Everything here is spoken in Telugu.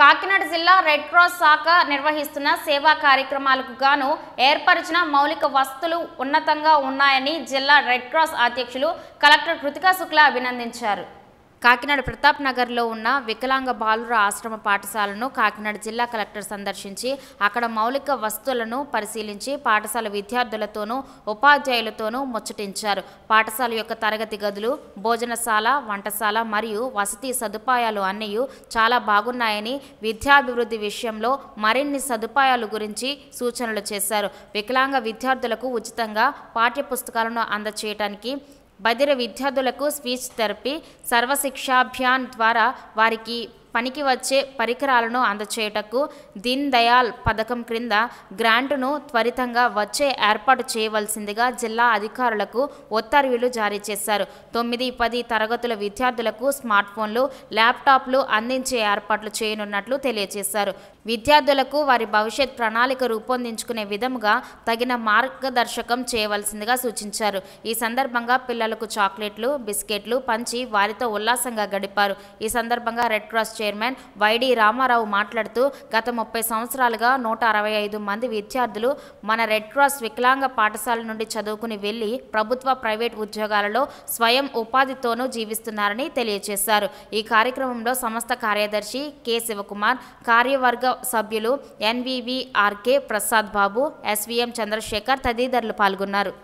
కాకినాడ జిల్లా రెడ్ క్రాస్ శాఖ నిర్వహిస్తున్న సేవా కార్యక్రమాలకు గాను ఏర్పరిచిన మౌలిక వసతులు ఉన్నతంగా ఉన్నాయని జిల్లా రెడ్ క్రాస్ అధ్యక్షులు కలెక్టర్ కృతికా శుక్లా అభినందించారు కాకినాడ ప్రతాప్ నగర్లో ఉన్న వికలాంగ బాలుర ఆశ్రమ పాఠశాలను కాకినాడ జిల్లా కలెక్టర్ సందర్శించి అక్కడ మౌలిక వస్తువులను పరిశీలించి పాఠశాల విద్యార్థులతోనూ ఉపాధ్యాయులతోనూ ముచ్చటించారు పాఠశాల యొక్క తరగతి గదులు భోజనశాల వంటశాల మరియు వసతి సదుపాయాలు అన్నీ చాలా బాగున్నాయని విద్యాభివృద్ధి విషయంలో మరిన్ని సదుపాయాలు గురించి సూచనలు చేశారు వికలాంగ విద్యార్థులకు ఉచితంగా పాఠ్యపుస్తకాలను అందచేయటానికి బదిర విద్యార్థులకు స్పీచ్ థెరపీ సర్వశిక్షాభియాన్ ద్వారా వారికి పనికి వచ్చే పరికరాలను అందచేయటకు దీన్ దయాల్ పథకం క్రింద గ్రాంటును త్వరితంగా వచ్చే ఏర్పాటు చేయవలసిందిగా జిల్లా అధికారులకు ఉత్తర్వులు జారీ చేశారు తొమ్మిది పది తరగతుల విద్యార్థులకు స్మార్ట్ ఫోన్లు ల్యాప్టాప్లు అందించే ఏర్పాట్లు చేయనున్నట్లు తెలియజేశారు విద్యార్థులకు వారి భవిష్యత్ ప్రణాళిక రూపొందించుకునే విధముగా తగిన మార్గదర్శకం చేయవలసిందిగా సూచించారు ఈ సందర్భంగా పిల్లలకు చాక్లెట్లు బిస్కెట్లు పంచి వారితో ఉల్లాసంగా గడిపారు ఈ సందర్భంగా red cross chairman Y D Ramarao మాట్లాడుతూ గత ముప్పై సంవత్సరాలుగా నూట అరవై ఐదు మంది విద్యార్థులు మన రెడ్ క్రాస్ వికలాంగ పాఠశాల నుండి చదువుకుని వెళ్లి ప్రభుత్వ ప్రైవేట్ ఉద్యోగాలలో స్వయం ఉపాధితోనూ జీవిస్తున్నారని తెలియజేశారు ఈ కార్యక్రమంలో సంస్థ కార్యదర్శి కె శివకుమార్ కార్యవర్గ సభ్యులు ఎన్వివిఆర్కే ప్రసాద్ బాబు ఎస్విఎం చంద్రశేఖర్ తదితరులు పాల్గొన్నారు